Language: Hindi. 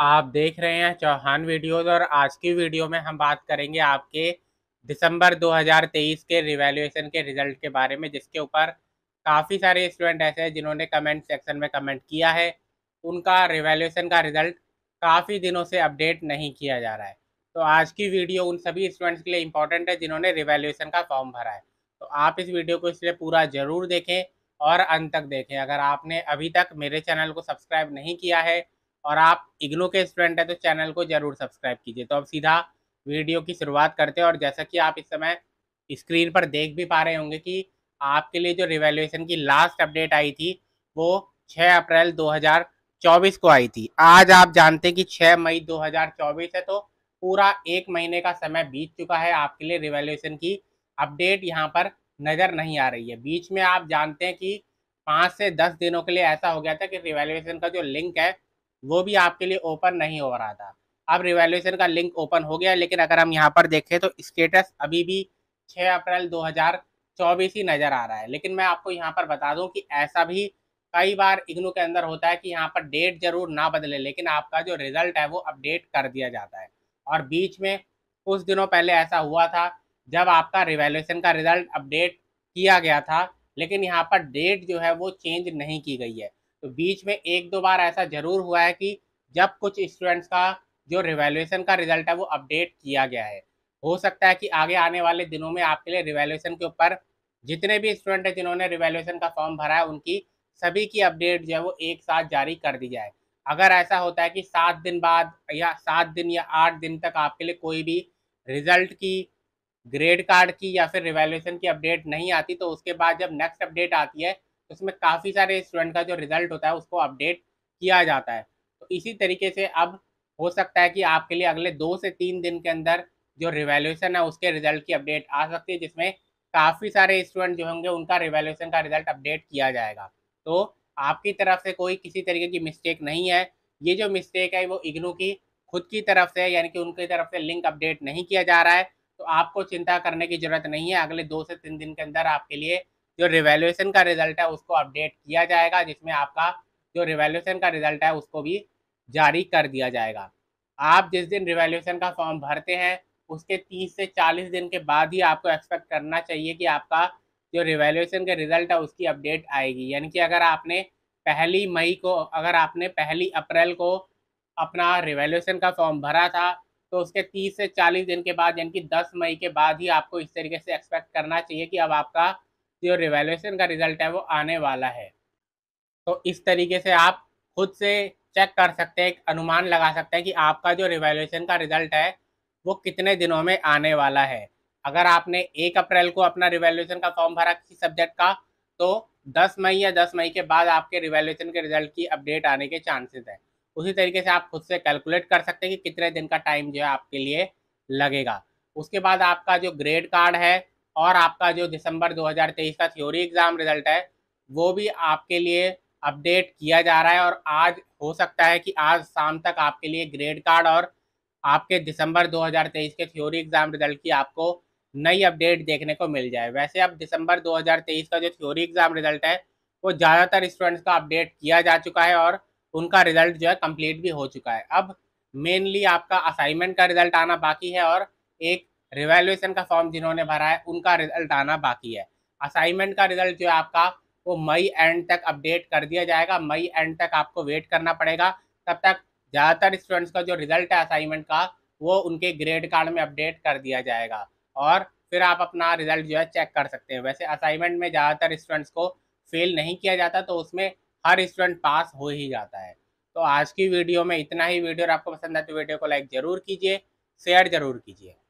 आप देख रहे हैं चौहान वीडियोस और आज की वीडियो में हम बात करेंगे आपके दिसंबर 2023 के रिवैल्यूएशन के रिजल्ट के बारे में जिसके ऊपर काफ़ी सारे स्टूडेंट ऐसे हैं जिन्होंने कमेंट सेक्शन में कमेंट किया है उनका रिवैल्यूएशन का रिजल्ट काफ़ी दिनों से अपडेट नहीं किया जा रहा है तो आज की वीडियो उन सभी स्टूडेंट्स के लिए इंपॉर्टेंट है जिन्होंने रिवैल्यूएशन का फॉर्म भरा है तो आप इस वीडियो को इसलिए पूरा ज़रूर देखें और अंत तक देखें अगर आपने अभी तक मेरे चैनल को सब्सक्राइब नहीं किया है और आप इग्नो के स्टूडेंट हैं तो चैनल को जरूर सब्सक्राइब कीजिए तो अब सीधा वीडियो की शुरुआत करते हैं और जैसा कि आप इस समय स्क्रीन पर देख भी पा रहे होंगे कि आपके लिए जो रिवेल्यूशन की लास्ट अपडेट आई थी वो 6 अप्रैल 2024 को आई थी आज आप जानते हैं कि 6 मई 2024 है तो पूरा एक महीने का समय बीत चुका है आपके लिए रिवेल्युएशन की अपडेट यहाँ पर नज़र नहीं आ रही है बीच में आप जानते हैं कि पाँच से दस दिनों के लिए ऐसा हो गया था कि रिवेल्युएशन का जो लिंक है वो भी आपके लिए ओपन नहीं हो रहा था अब रिवेल्यूशन का लिंक ओपन हो गया लेकिन अगर हम यहाँ पर देखें तो स्टेटस अभी भी 6 अप्रैल 2024 ही नज़र आ रहा है लेकिन मैं आपको यहाँ पर बता दूँ कि ऐसा भी कई बार इग्नू के अंदर होता है कि यहाँ पर डेट जरूर ना बदले लेकिन आपका जो रिजल्ट है वो अपडेट कर दिया जाता है और बीच में कुछ दिनों पहले ऐसा हुआ था जब आपका रिवेल्यूशन का रिजल्ट अपडेट किया गया था लेकिन यहाँ पर डेट जो है वो चेंज नहीं की गई है तो बीच में एक दो बार ऐसा जरूर हुआ है कि जब कुछ स्टूडेंट्स का जो रिवेल्यूशन का रिजल्ट है वो अपडेट किया गया है हो सकता है कि आगे आने वाले दिनों में आपके लिए रिवेल्यूशन के ऊपर जितने भी स्टूडेंट हैं जिन्होंने रिवेल्यूशन का फॉर्म भरा है उनकी सभी की अपडेट जो है वो एक साथ जारी कर दी जाए अगर ऐसा होता है कि सात दिन बाद या सात दिन या आठ दिन तक आपके लिए कोई भी रिजल्ट की ग्रेड कार्ड की या फिर रिवेल्यूशन की अपडेट नहीं आती तो उसके बाद जब नेक्स्ट अपडेट आती है उसमें काफ़ी सारे स्टूडेंट का जो रिजल्ट होता है उसको अपडेट किया जाता है तो इसी तरीके से अब हो सकता है कि आपके लिए अगले दो से तीन दिन के अंदर जो रिवेल्यूशन है उसके रिजल्ट की अपडेट आ सकती है जिसमें काफ़ी सारे स्टूडेंट जो होंगे उनका रिवेल्यूशन का रिजल्ट अपडेट किया जाएगा तो आपकी तरफ से कोई किसी तरीके की मिस्टेक नहीं है ये जो मिस्टेक है वो इग्नू की खुद की तरफ से यानी कि उनकी तरफ से लिंक अपडेट नहीं किया जा रहा है तो आपको चिंता करने की जरूरत नहीं है अगले दो से तीन दिन के अंदर आपके लिए जो रिवेल्यूशन का रिजल्ट है उसको अपडेट किया जाएगा जिसमें आपका जो रिवेल्यूशन का रिजल्ट है उसको भी जारी कर दिया जाएगा आप जिस दिन रिवेल्यूशन का फॉर्म भरते हैं उसके तीस से चालीस दिन के बाद ही आपको एक्सपेक्ट करना चाहिए कि आपका जो रिवेल्यूशन का रिजल्ट है उसकी अपडेट आएगी यानी कि अगर आपने पहली मई को अगर आपने पहली अप्रैल को अपना रिवेल्यूशन का फॉर्म भरा था तो उसके 30 से 40 दिन के बाद यानी कि 10 मई के बाद ही आपको इस तरीके से एक्सपेक्ट करना चाहिए कि अब आपका जो रिवेल्यूशन का रिजल्ट है वो आने वाला है तो इस तरीके से आप खुद से चेक कर सकते हैं अनुमान लगा सकते हैं कि आपका जो रिवेल्यूशन का रिजल्ट है वो कितने दिनों में आने वाला है अगर आपने एक अप्रैल को अपना रिवेल्यूशन का फॉर्म भरा किसी सब्जेक्ट का तो दस मई या दस मई के बाद आपके रिवेल्यूशन के रिजल्ट की अपडेट आने के चांसेस है उसी तरीके से आप खुद से कैलकुलेट कर सकते हैं कि कितने दिन का टाइम जो है आपके लिए लगेगा उसके बाद आपका जो ग्रेड कार्ड है और आपका जो दिसंबर 2023 का थ्योरी एग्ज़ाम रिजल्ट है वो भी आपके लिए अपडेट किया जा रहा है और आज हो सकता है कि आज शाम तक आपके लिए ग्रेड कार्ड और आपके दिसंबर 2023 के थ्योरी एग्ज़ाम रिजल्ट की आपको नई अपडेट देखने को मिल जाए वैसे अब दिसंबर 2023 का जो थ्योरी एग्ज़ाम रिजल्ट है वो ज़्यादातर स्टूडेंट्स का अपडेट किया जा चुका है और उनका रिजल्ट जो है कंप्लीट भी हो चुका है अब मेनली आपका असाइनमेंट का रिजल्ट आना बाकी है और एक रिवेल्युएशन का फॉर्म जिन्होंने भरा है उनका रिजल्ट आना बाकी है असाइनमेंट का रिजल्ट जो है आपका वो मई एंड तक अपडेट कर दिया जाएगा मई एंड तक आपको वेट करना पड़ेगा तब तक ज़्यादातर स्टूडेंट्स का जो रिजल्ट है असाइनमेंट का वो उनके ग्रेड कार्ड में अपडेट कर दिया जाएगा और फिर आप अपना रिजल्ट जो है चेक कर सकते हैं वैसे असाइनमेंट में ज़्यादातर स्टूडेंट्स को फेल नहीं किया जाता तो उसमें हर स्टूडेंट पास हो ही जाता है तो आज की वीडियो में इतना ही वीडियो आपको पसंद आए तो वीडियो को लाइक ज़रूर कीजिए शेयर ज़रूर कीजिए